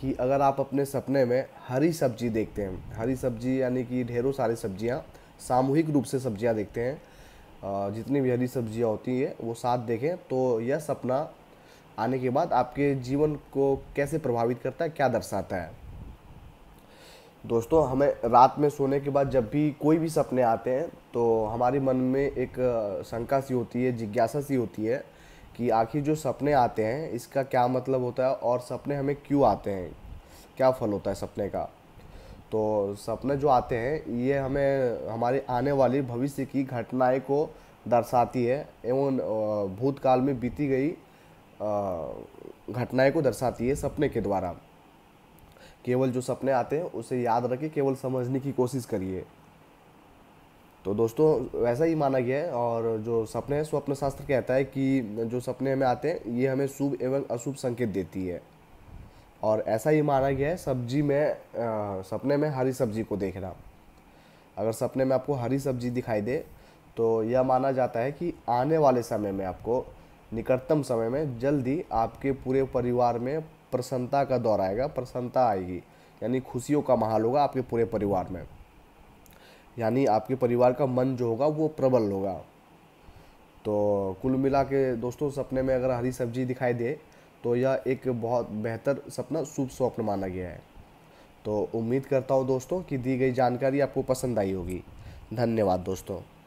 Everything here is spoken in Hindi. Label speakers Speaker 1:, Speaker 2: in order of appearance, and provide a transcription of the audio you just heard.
Speaker 1: कि अगर आप अपने सपने में हरी सब्जी देखते हैं हरी सब्जी यानी कि ढेरों सारी सब्जियां सामूहिक रूप से सब्जियां देखते हैं जितनी भी हरी सब्जियां होती है वो साथ देखें तो यह सपना आने के बाद आपके जीवन को कैसे प्रभावित करता है क्या दर्शाता है दोस्तों हमें रात में सोने के बाद जब भी कोई भी सपने आते हैं तो हमारे मन में एक शंका सी होती है जिज्ञासा सी होती है कि आखिर जो सपने आते हैं इसका क्या मतलब होता है और सपने हमें क्यों आते हैं क्या फल होता है सपने का तो सपने जो आते हैं ये हमें हमारी आने वाली भविष्य की घटनाएं को दर्शाती है एवं भूतकाल में बीती गई घटनाएं को दर्शाती है सपने के द्वारा केवल जो सपने आते हैं उसे याद रखें केवल समझने की कोशिश करिए तो दोस्तों वैसा ही माना गया है और जो सपने हैं स्वप्न शास्त्र कहता है कि जो सपने हमें आते हैं ये हमें शुभ एवं अशुभ संकेत देती है और ऐसा ही माना गया है सब्जी में आ, सपने में हरी सब्जी को देखना अगर सपने में आपको हरी सब्जी दिखाई दे तो यह माना जाता है कि आने वाले समय में आपको निकटतम समय में जल्दी आपके पूरे परिवार में प्रसन्नता का दौर आएगा प्रसन्नता आएगी यानी खुशियों का माहौल होगा आपके पूरे परिवार में यानी आपके परिवार का मन जो होगा वो प्रबल होगा तो कुल मिला के दोस्तों सपने में अगर हरी सब्जी दिखाई दे तो यह एक बहुत बेहतर सपना शुभ स्वप्न माना गया है तो उम्मीद करता हूँ दोस्तों कि दी गई जानकारी आपको पसंद आई होगी धन्यवाद दोस्तों